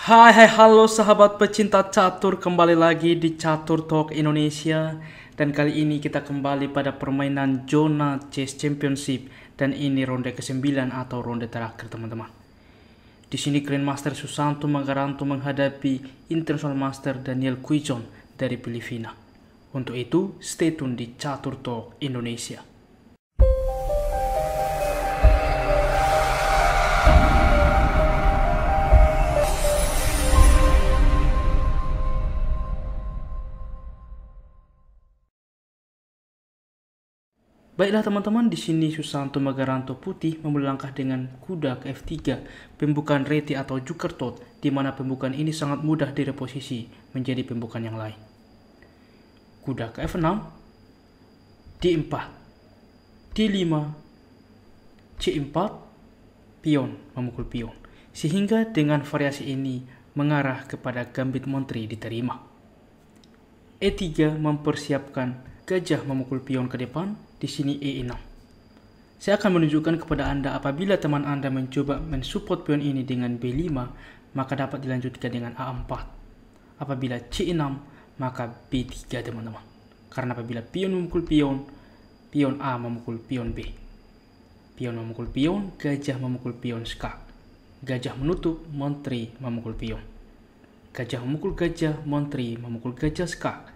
Hai hai halo sahabat pecinta catur kembali lagi di Catur Talk Indonesia dan kali ini kita kembali pada permainan zona chess championship dan ini ronde ke-9 atau ronde terakhir teman-teman. Di sini Grandmaster Susanto Magaranto menghadapi International Master Daniel Quijon dari Filipina. Untuk itu stay tune di Catur Talk Indonesia. Baiklah teman-teman, di sini Susanto Magaranto Putih memulai langkah dengan kuda ke F3, pembukaan reti atau jukertot, di mana pembukaan ini sangat mudah direposisi menjadi pembukaan yang lain. Kuda ke F6, D4, D5, C4, pion, memukul pion. Sehingga dengan variasi ini mengarah kepada gambit menteri diterima. E3 mempersiapkan gajah memukul pion ke depan, di sini E6. Saya akan menunjukkan kepada Anda apabila teman Anda mencoba mensupport pion ini dengan B5, maka dapat dilanjutkan dengan A4. Apabila C6, maka B3 teman-teman. Karena apabila pion memukul pion, pion A memukul pion B. Pion memukul pion, gajah memukul pion skak. Gajah menutup, menteri memukul pion. Gajah memukul gajah, menteri memukul gajah skak.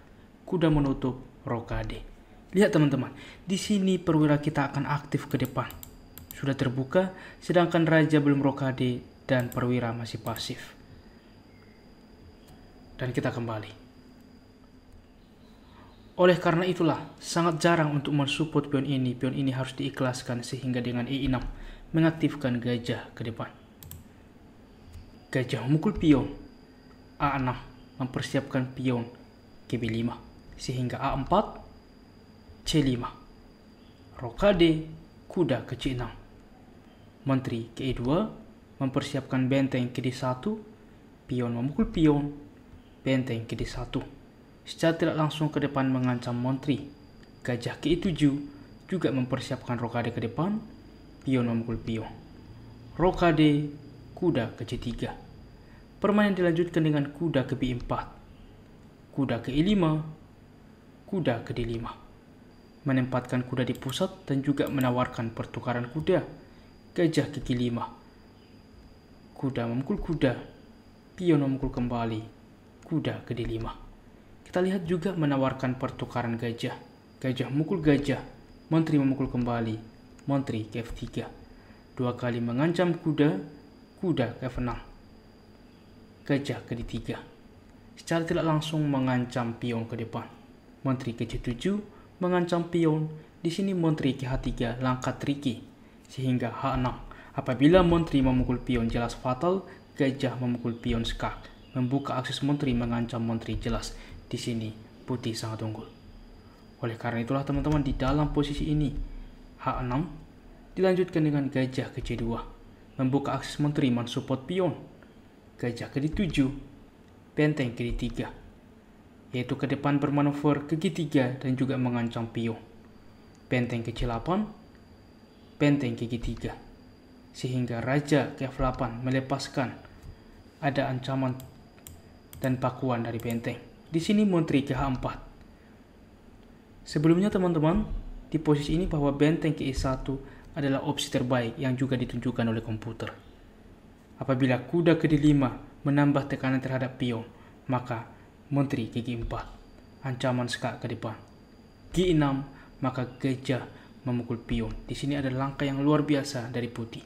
Kuda menutup, rokade. Lihat teman-teman, di sini perwira kita akan aktif ke depan. Sudah terbuka, sedangkan raja belum rokade dan perwira masih pasif. Dan kita kembali. Oleh karena itulah, sangat jarang untuk mensupport pion ini. Pion ini harus diikhlaskan sehingga dengan E6 mengaktifkan gajah ke depan. Gajah memukul pion. A6 mempersiapkan pion ke 5 sehingga A4 C5 Rokade kuda ke C6 Menteri ke E2 mempersiapkan benteng ke D1 pion memukul pion benteng ke D1 secara tidak langsung ke depan mengancam menteri gajah ke E7 juga mempersiapkan rokade ke depan pion memukul pion rokade kuda ke C3 permainan dilanjutkan dengan kuda ke B4 kuda ke E5 kuda ke D5 menempatkan kuda di pusat dan juga menawarkan pertukaran kuda. Gajah gigi lima. Kuda memukul kuda. Pion memukul kembali. Kuda gede lima. Kita lihat juga menawarkan pertukaran gajah. Gajah memukul gajah. Menteri memukul kembali. Menteri ke F3. Dua kali mengancam kuda. Kuda ke F6. Gajah ke D3. Secara tidak langsung mengancam pion ke depan. Menteri ke C7 mengancam pion, di sini menteri ke H3 langkah tricky, sehingga H6. Apabila menteri memukul pion jelas fatal, gajah memukul pion skak, membuka akses menteri mengancam menteri jelas. Di sini putih sangat unggul. Oleh karena itulah teman-teman di dalam posisi ini, H6 dilanjutkan dengan gajah ke C2, membuka akses menteri mensupport pion. Gajah ke D7, benteng ke D3, yaitu ke depan bermanuver ke G3 dan juga mengancam pion. Benteng ke-8, benteng G3. Sehingga raja ke-8 melepaskan ada ancaman dan pakuan dari benteng. Di sini menteri ke-4. Sebelumnya teman-teman, di posisi ini bahwa benteng ke-1 e adalah opsi terbaik yang juga ditunjukkan oleh komputer. Apabila kuda ke-5 d menambah tekanan terhadap pion, maka Menteri gigi Empat, ancaman sekak ke depan. G6, maka gajah memukul pion. Di sini ada langkah yang luar biasa dari putih.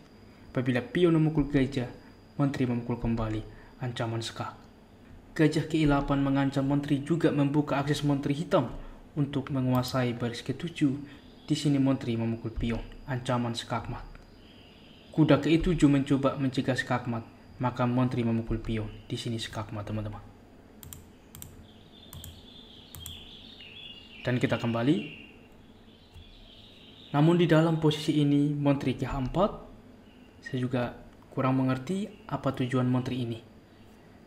Apabila pion memukul gajah, menteri memukul kembali. Ancaman sekak. Gajah ke-8 mengancam menteri juga membuka akses menteri hitam untuk menguasai baris ke-7. Di sini menteri memukul pion. Ancaman skakmat. Kuda ke-7 mencoba mencegah skakmat, maka menteri memukul pion. Di sini skakmat, teman-teman. dan kita kembali. Namun di dalam posisi ini menteri K4, saya juga kurang mengerti apa tujuan menteri ini.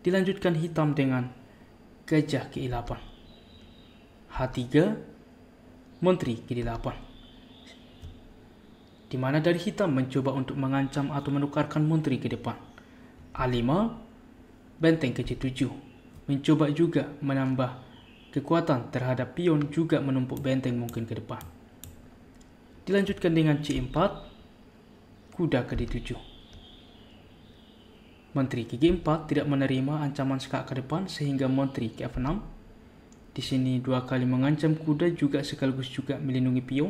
Dilanjutkan hitam dengan gajah ke-8. H3, menteri ke-8 di mana dari hitam mencoba untuk mengancam atau menukarkan menteri ke depan. A5, benteng ke 7 mencoba juga menambah Kekuatan terhadap pion juga menumpuk benteng mungkin ke depan. Dilanjutkan dengan C4, kuda ke D7. Menteri ke G4 tidak menerima ancaman skak ke depan sehingga menteri ke F6. Di sini dua kali mengancam kuda juga sekaligus juga melindungi pion.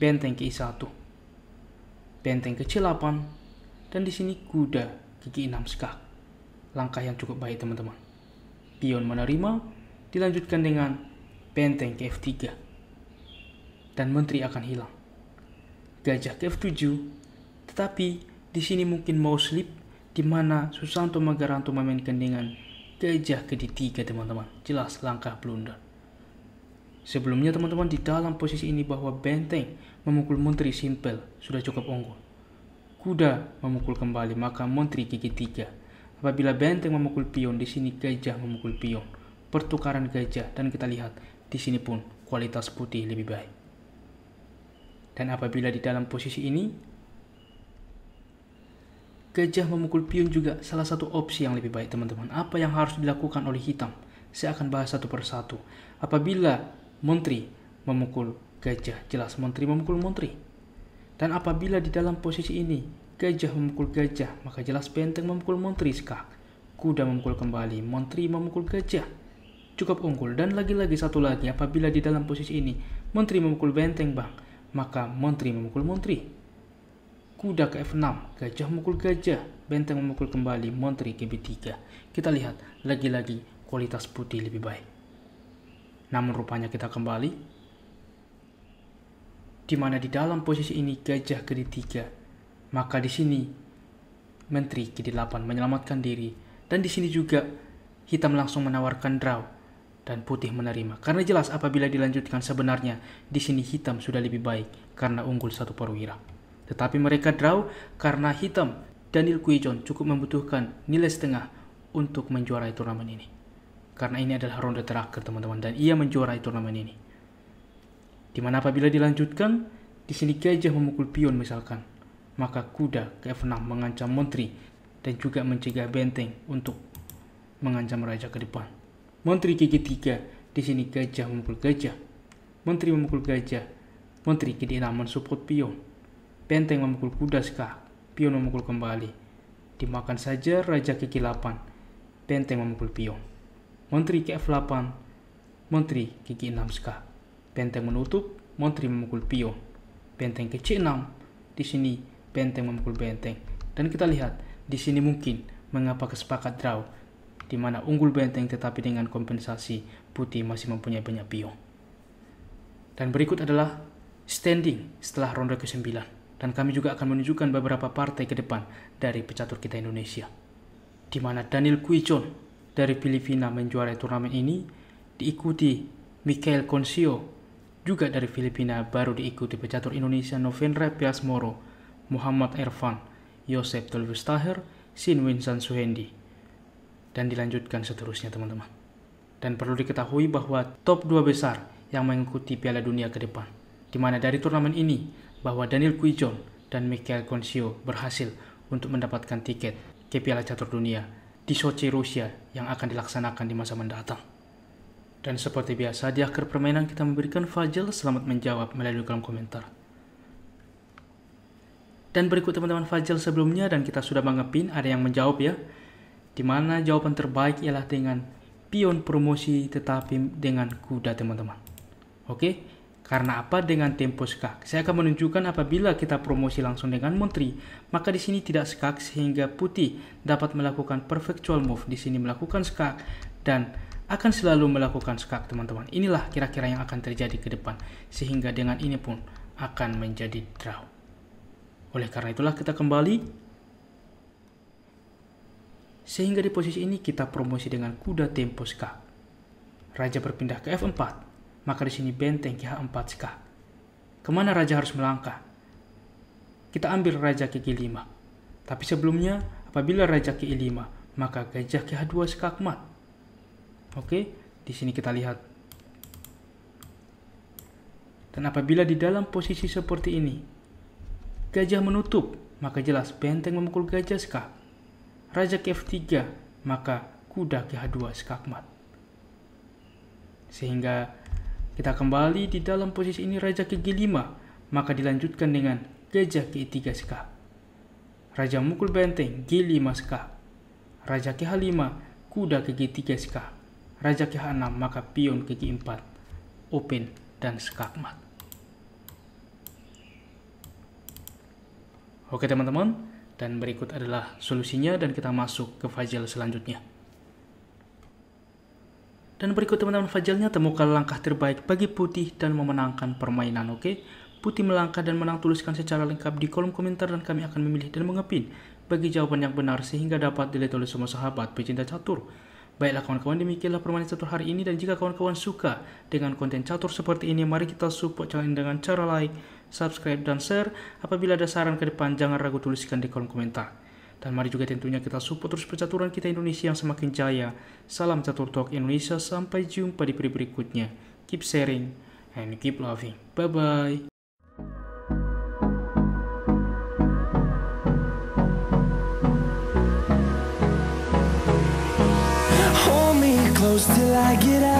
Benteng ke I1. Benteng ke C8 dan di sini kuda ke G6 skak. Langkah yang cukup baik teman-teman. Pion menerima, dilanjutkan dengan benteng ke F3 dan menteri akan hilang. Gajah ke F7, tetapi di sini mungkin mau slip di mana Susanto Magaranto memainkan dengan gajah ke D3 teman-teman. Jelas langkah blunder. Sebelumnya teman-teman di dalam posisi ini bahwa benteng memukul menteri simpel sudah cukup unggul. Kuda memukul kembali maka menteri gigi 3 Apabila benteng memukul pion di sini gajah memukul pion pertukaran gajah dan kita lihat di sini pun kualitas putih lebih baik. Dan apabila di dalam posisi ini, gajah memukul pion juga salah satu opsi yang lebih baik teman-teman. Apa yang harus dilakukan oleh hitam? Saya akan bahas satu persatu. Apabila menteri memukul gajah, jelas menteri memukul menteri. Dan apabila di dalam posisi ini, gajah memukul gajah, maka jelas benteng memukul menteri sekak. Kuda memukul kembali, menteri memukul gajah cukup unggul dan lagi-lagi satu lagi apabila di dalam posisi ini menteri memukul benteng bang, maka menteri memukul menteri. Kuda ke F6, gajah memukul gajah, benteng memukul kembali menteri ke B3. Kita lihat lagi-lagi kualitas putih lebih baik. Namun rupanya kita kembali di mana di dalam posisi ini gajah ke D3, maka di sini menteri ke D8 menyelamatkan diri dan di sini juga hitam langsung menawarkan draw dan putih menerima. Karena jelas apabila dilanjutkan sebenarnya, di sini hitam sudah lebih baik karena unggul satu perwira. Tetapi mereka draw karena hitam Daniel Kuijon cukup membutuhkan nilai setengah untuk menjuarai turnamen ini. Karena ini adalah ronde terakhir teman-teman dan ia menjuarai turnamen ini. Dimana apabila dilanjutkan, di sini gajah memukul pion misalkan. Maka kuda ke F6 mengancam menteri dan juga mencegah benteng untuk mengancam raja ke depan. Menteri gigi tiga, di sini gajah memukul gajah. Menteri memukul gajah, menteri gigi enam mensupport pion. Benteng memukul kuda ska, pion memukul kembali. Dimakan saja raja gigi 8 benteng memukul pion. Menteri ke menteri gigi 6 ska. Benteng menutup, menteri memukul pion. Benteng ke C6, di sini benteng memukul benteng. Dan kita lihat, di sini mungkin mengapa kesepakat draw di mana unggul benteng tetapi dengan kompensasi putih masih mempunyai banyak pion Dan berikut adalah standing setelah ronde ke-9. Dan kami juga akan menunjukkan beberapa partai ke depan dari pecatur kita Indonesia. Di mana Daniel Kuijon dari Filipina menjuarai turnamen ini, diikuti Michael Consio juga dari Filipina baru diikuti pecatur Indonesia Novendra Piasmoro, Muhammad Irfan, Yosep Tulvestaher, Sin Winsan Suhendi dan dilanjutkan seterusnya teman-teman. Dan perlu diketahui bahwa top 2 besar yang mengikuti Piala Dunia ke depan, di mana dari turnamen ini bahwa Daniel Kuijon dan Mikhail Konsio berhasil untuk mendapatkan tiket ke Piala Catur Dunia di Sochi, Rusia yang akan dilaksanakan di masa mendatang. Dan seperti biasa, di akhir permainan kita memberikan Fajal selamat menjawab melalui kolom komentar. Dan berikut teman-teman Fajal sebelumnya dan kita sudah mengepin, ada yang menjawab ya di mana jawaban terbaik ialah dengan pion promosi tetapi dengan kuda teman-teman. Oke, karena apa dengan tempo skak? Saya akan menunjukkan apabila kita promosi langsung dengan menteri, maka di sini tidak skak sehingga putih dapat melakukan perfectual move. Di sini melakukan skak dan akan selalu melakukan skak teman-teman. Inilah kira-kira yang akan terjadi ke depan sehingga dengan ini pun akan menjadi draw. Oleh karena itulah kita kembali sehingga di posisi ini kita promosi dengan kuda tempo skak. Raja berpindah ke F4, maka di sini benteng ke H4 skak. Kemana raja harus melangkah? Kita ambil raja ke G5. Tapi sebelumnya, apabila raja ke E5, maka gajah ke H2 skakmat. mat. Oke, di sini kita lihat. Dan apabila di dalam posisi seperti ini, gajah menutup, maka jelas benteng memukul gajah skak raja ke f3, maka kuda ke h2 skakmat. Sehingga kita kembali di dalam posisi ini raja ke g5, maka dilanjutkan dengan gajah ke e3 skak. Raja mukul benteng g5 skak. Raja ke h5, kuda ke g3 skak. Raja ke h6, maka pion ke g4, open dan skakmat. Oke teman-teman, dan berikut adalah solusinya dan kita masuk ke fajal selanjutnya. Dan berikut teman-teman fajalnya temukan langkah terbaik bagi putih dan memenangkan permainan, oke? Okay? Putih melangkah dan menang tuliskan secara lengkap di kolom komentar dan kami akan memilih dan mengepin bagi jawaban yang benar sehingga dapat dilihat oleh semua sahabat pecinta catur. Baiklah kawan-kawan, demikianlah permainan catur hari ini dan jika kawan-kawan suka dengan konten catur seperti ini, mari kita support channel ini dengan cara like, subscribe, dan share. Apabila ada saran ke depan, jangan ragu tuliskan di kolom komentar. Dan mari juga tentunya kita support terus percaturan kita Indonesia yang semakin jaya. Salam Catur Talk Indonesia, sampai jumpa di video berikutnya. Keep sharing and keep loving. Bye-bye. till I get out.